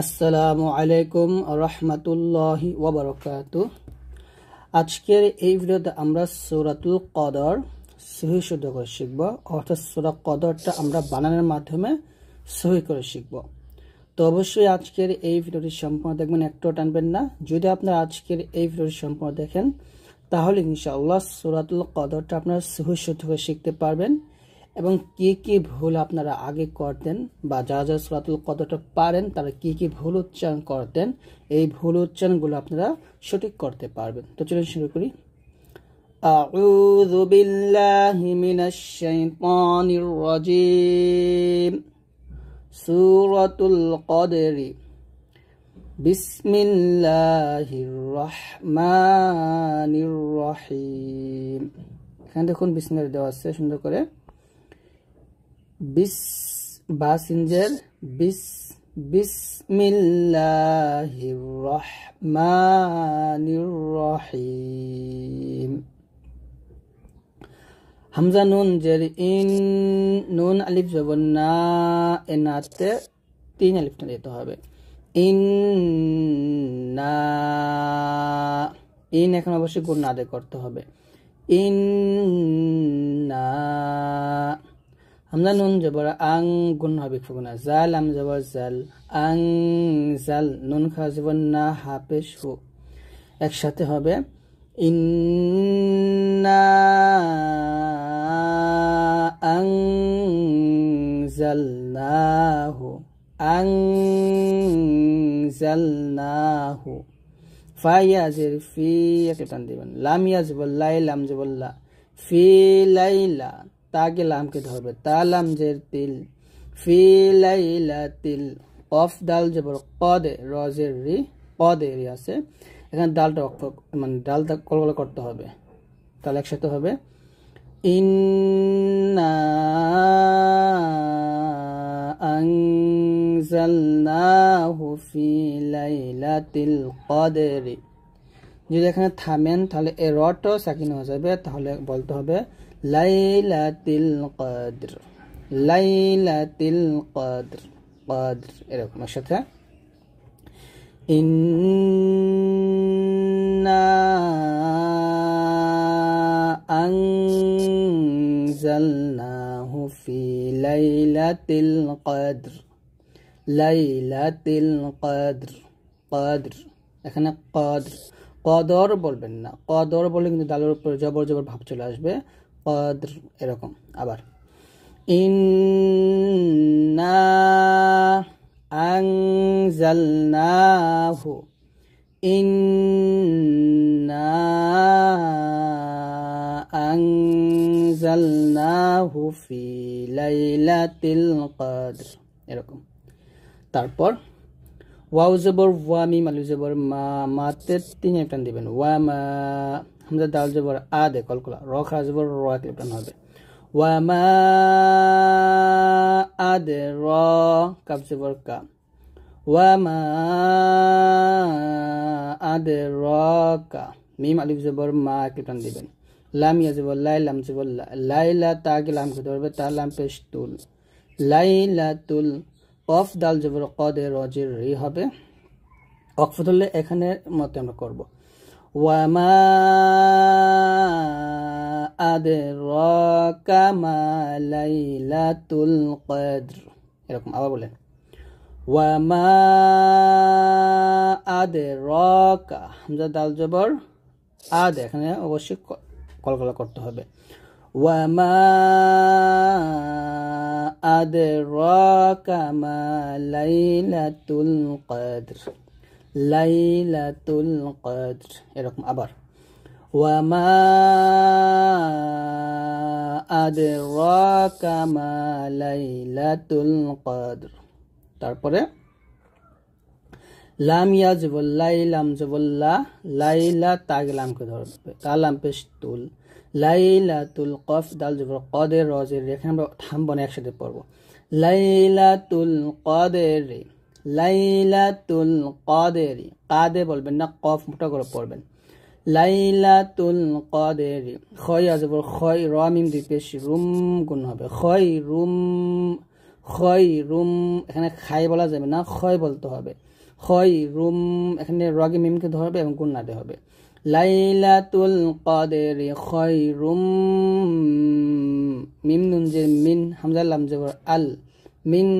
আসসালামু আলাইকুম রহমতুল্লাহি ওবরকাত আজকের এই ভিডিওতে আমরা সুরাতুল কদর সহি শুদ্ধ করে শিখব অর্থাৎ সুরা কদরটা আমরা বানানোর মাধ্যমে সহি করে শিখব তো অবশ্যই আজকের এই ভিডিওটি সম্পূর্ণ দেখবেন একটাও টানবেন না যদি আপনারা আজকের এই ভিডিওটি সম্পূর্ণ দেখেন তাহলে ইনশাআল্লাহ সুরাতুল কদরটা আপনারা সহি শুদ্ধ করে শিখতে পারবেন এবং কে কে ভুল আপনারা আগে করতেন বা যারা যারা সুরাতুল কতটা পারেন তারা কি কি ভুল উচ্চারণ করতেন এই ভুল উচ্চারণগুলো আপনারা সঠিক করতে পারবেন তো চলুন শুরু করি أعوذ بالله من الشيطان الرجيم سورة القدر بسم الله الرحمن الرحيم এখানে দেখুন বিসমিল্লাহ দেওয়া আছে সুন্দর করে বিস বা সিঞ্জের বিস বিসমিল্লাহির রহমানির রহিম হামজা নুন জের ইন নুন আলিফ জবন না এ নাতে তিন আলিফটা দিতে হবে ইন না ইন এখন অবশ্যই গুণ আদে করতে হবে ইন না আমরা নুন জবর আং গুণ হবে ফুগুনা জাল আম জবর জাল আং জাল নুন খা জবর না হাপে সু একসাথে হবে ইন্না আং জাল নাহু আং জাল নাহু ফাইয়াজের ফি একটা টান দিবেন লাম ইয়াজ বল্লাই লাম জবল্লা ফি লাইলা তাকে লামকে ধরবে হবে তালাম জের তিল ফি লাইলা তিল কফ ডাল জবর কদে রজের রি কদে রি আছে এখানে ডালটা অক্ষ মানে ডালটা কলকলা করতে হবে তাহলে একসাথে হবে ইন্না আনজালনাহু ফি লাইলাতিল কদরি যদি এখানে থামেন তাহলে এ রটো সাকিন হয়ে যাবে তাহলে বলতে হবে লাইলাতিল কদর লাইলাতিল কদর কদর এরকম সাথে ইন্না আনজালনাহু ফি লাইলাতিল কদর লাইলাতিল কদর কদর এখানে কদর কদর বলবেন না কদর বলে কিন্তু দালের উপর জবর জবর ভাব চলে আসবে কদর এরকম আবার ইন্না আংজালনাহু ফি লাইলাতিল কদ্র এরকম তারপর ওয়াউজবর ওয়ামি ওয়া মা মাতে তিনি একটা দিবেন ওয়া মা হামজা দাল যাব আ দে কলকলা র খা যাব র ক্লিপটান হবে ওয়ামা আ দে র কাপ জবর কা ওয়ামা আ দে র কা মিম আলিফ যাব মা ক্লিপটান দিবেন লাম ইয়া যাব লাই লাম যাব লাইলা তা কি লাম খেতে পারবে তা লাম পেশ তুল লাইলাতুল অফ দাল দে র জি রি হবে অকফতুল্লে এখানে মতে আমরা করবো وما أدراك ما ليلة القدر এরকম আবার বলেন وما أدراك হামজা দাল জবর আদ এখানে অবশ্যই কলকলা করতে হবে وما أدراك ما ليلة القدر লাইলাতুল কদর এরকম আবার ওয়ামা আদরাকা মা লাইলাতুল কদর তারপরে লামিয়া ইয়াজবুল লাইলাম জবুল্লা লাইলা তাগ লামকে ধরবে তালাম পেশ তুল লাইলাতুল কফ দাল জবর কদের রজের রেখে আমরা থামব না একসাথে পড়বো লাইলাতুল কদের রে লাইলাতুল কদেরি কাদে বলবেন না কফ মোটা করে পড়বেন লাইলাতুল কদেরি খয় আজবর খয় র মিম দুই পেশি রুম গুণ হবে খয় রুম খয় রুম এখানে খাই বলা যাবে না খয় বলতে হবে খয় রুম এখানে রগে মিমকে ধরবে এবং গুণ নাতে হবে লাইলাতুল কদেরি খয় রুম মিম নুন যে মিন হামজাল্লাম জবর আল মিন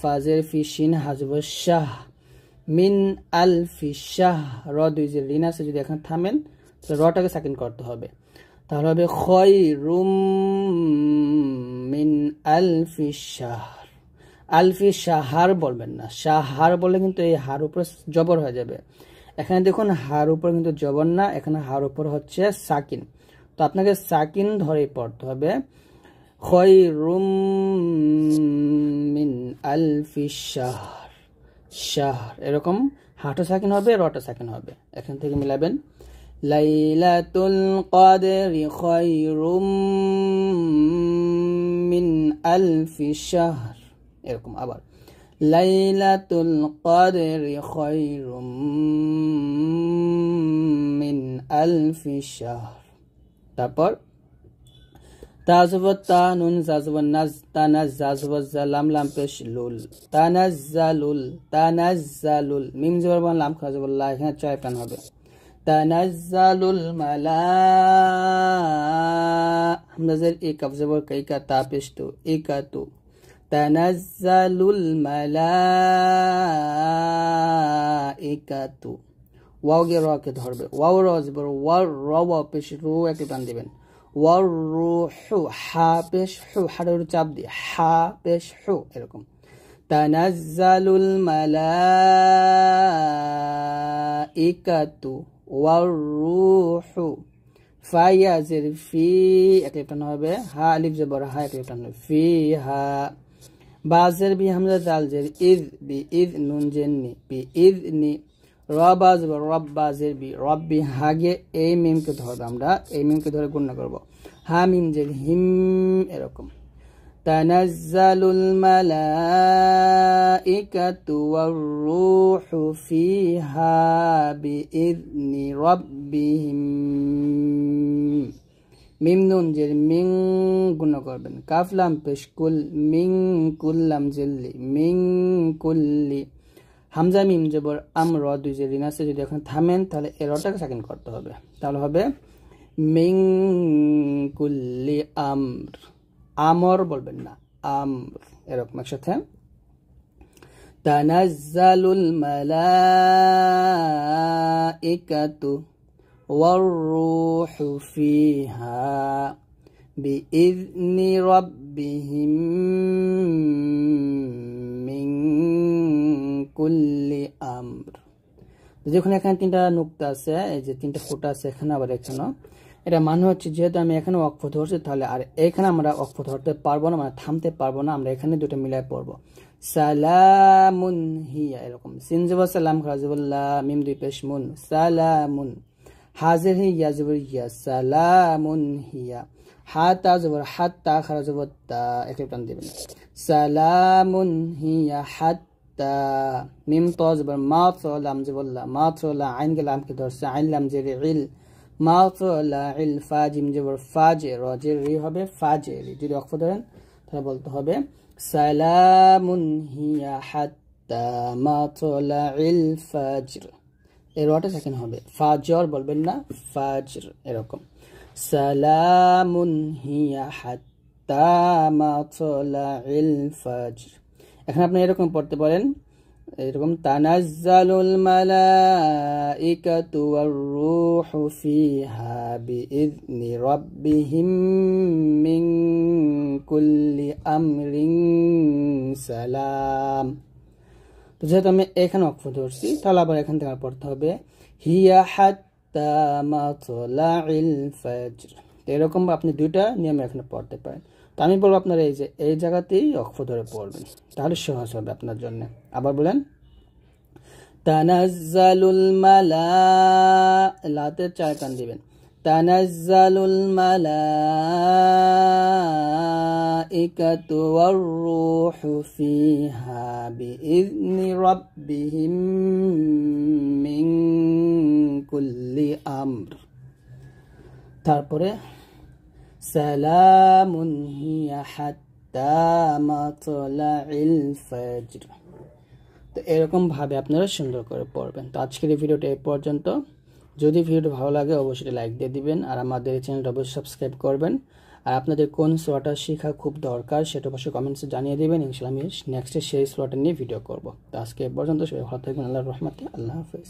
ফাজের ফি শিন হাজব শাহ মিন আল ফি শাহ র দুই যে ঋণ আছে যদি এখন থামেন তো রটাকে সাকিন করতে হবে তাহলে হবে খয় রুম মিন ফি শাহ আলফি শাহার বলবেন না শাহার বলে কিন্তু এই হার উপরে জবর হয়ে যাবে এখানে দেখুন হার উপর কিন্তু জবর না এখানে হার উপর হচ্ছে সাকিন তো আপনাকে সাকিন ধরেই পড়তে হবে খয়রুম মিন আলফি শাহর শাহর এরকম হাটো সাকিন হবে রটো সাকিন হবে এখান থেকে মিলাবেন লাইলাতুল কদরি খয়রুম মিন আলফি শাহর এরকম আবার লাইলাতুল কদরি খয়রুম মিন আলফি শাহর তারপর ताजवत तानुन जाजवन नज तानज जाजवत जा लाम लाम पेश लुल तानज जा लुल तानज जा लुल मिम जबरबान लाम खाजवल्ला यहाँ चय पेन হবে তানাজ্জালুল মালা हमजर एक अफजबर कई का तापिश तो एक का तो तनज्जलुल মালাইকাতু ওয়াও গে র কে ধরবে ওয়াও র জবর ওয়া র ওয়ার রু হু হা পেশ হু হাটের চাপ দিই হা পেশ হু এরকম তানাজ্জালুল মালাইকাতু ওয়ার রুহু ফাইয়াজের ফি এক হবে হা আলিফ জবর হা এক হবে ফি হা বাজের বি হামজা জালজের ইদ বি ইদ নুন জেননি বি ইদ নি রবাজ বা রব্বাজের বি রব্বি হাগে এই মিমকে ধরবো আমরা এই মিমকে ধরে গণ্য করব হা মিম যে হিম এরকম তানাজ্জালুল মালাইকাতু ওয়ার রূহু ফিহা বিইذনি রাব্বিহিম মিম নুন জের মিং গুণ করবেন কাফলাম পেশ কুল মিং কুল্লাম জিল্লি মিং কুল্লি হামজা মিম জবর আম র দুই যে ঋণ আছে যদি এখন থামেন তাহলে এ রটাকে সাকিন করতে হবে তাহলে হবে মিং কুল্লি আমর আমর বলবেন না আমর এরকম একসাথে তানাজ্জালুল মালাইকাতু ওয়ার রূহু ফিহা بإذن ربهم من كل أمر দেখুন এখানে তিনটা নুক্তা আছে এই যে তিনটা ফুটা আছে এখানে আবার এখানে এটা মানে হচ্ছে যেহেতু আমি এখানে অক্ষ ধরছি তাহলে আর এখানে আমরা অক্ষ ধরতে পারবো না মানে থামতে পারবো না আমরা এখানে দুটো মিলাই পড়বো সালামুন হিয়া এরকম সিনজিবাস সালাম খাজিবুল্লাহ মিম দুই মুন সালামুন হাজির হে জবর ইয়া সালামুন হিয়া হাতা জবর হাত তা জবর তা একটু টান দিবেন সালামুন হিয়া হাত মিম ত জবর মা লাম জবল্লা মা লা আইন কে ধরছে আইন লাম জের ইল মা লা ইল ফা জিম জবর ফাজে রজের রি হবে ফাজে রি যদি অক্ষ ধরেন তাহলে বলতে হবে সালামুন হিয়া হাত্তা মা লা ইল ফাজর এর ওয়াটা সেখানে হবে ফাজর বলবেন না ফাজর এরকম সালামুন হিয়া হাত্তা ফাজর এখন আপনি এরকম পড়তে পারেন এরকম তানাজ্জালুল মালাইকাতু ওয়ার রূহু ফিহা বিইذনি রাব্বিহিম মিন কুল্লি আমরিন সালাম তো যেহেতু আমি এখানে অক্ষ ধরছি তাহলে আবার এখান থেকে পড়তে হবে হিয়া হাত্তা ইল এরকম আপনি দুইটা নিয়ম এখানে পড়তে পারেন তো আমি বলবো আপনার এই যে এই জায়গাতেই অক্ষ ধরে পড়বেন তাহলে সহজ হবে আপনার জন্য আবার বলেন তানাজ্জালুল মালা লাতে চার কান দিবেন তানাজ্জালুল মালা الملائكة والروح فيها بإذن ربهم من كل أمر তারপরে সালামুন হিয়া হাত্তা মাতলাইল ফজর তো এরকমভাবে আপনারা সুন্দর করে পড়বেন তো আজকের এই ভিডিওটা এ পর্যন্ত যদি ভিডিওটা ভালো লাগে অবশ্যই লাইক দিয়ে দিবেন আর আমাদের চ্যানেলটা অবশ্যই সাবস্ক্রাইব করবেন আর আপনাদের কোন সোয়াটার শেখা খুব দরকার সেটা অবশ্যই কমেন্টসে জানিয়ে দেবেন ইনশাল্লাহ আমি নেক্সটে সেই সোয়াটার নিয়ে ভিডিও করবো তো আজকে এ পর্যন্ত সবাই ভালো থাকবেন আল্লাহ রহমতে আল্লাহ হাফেজ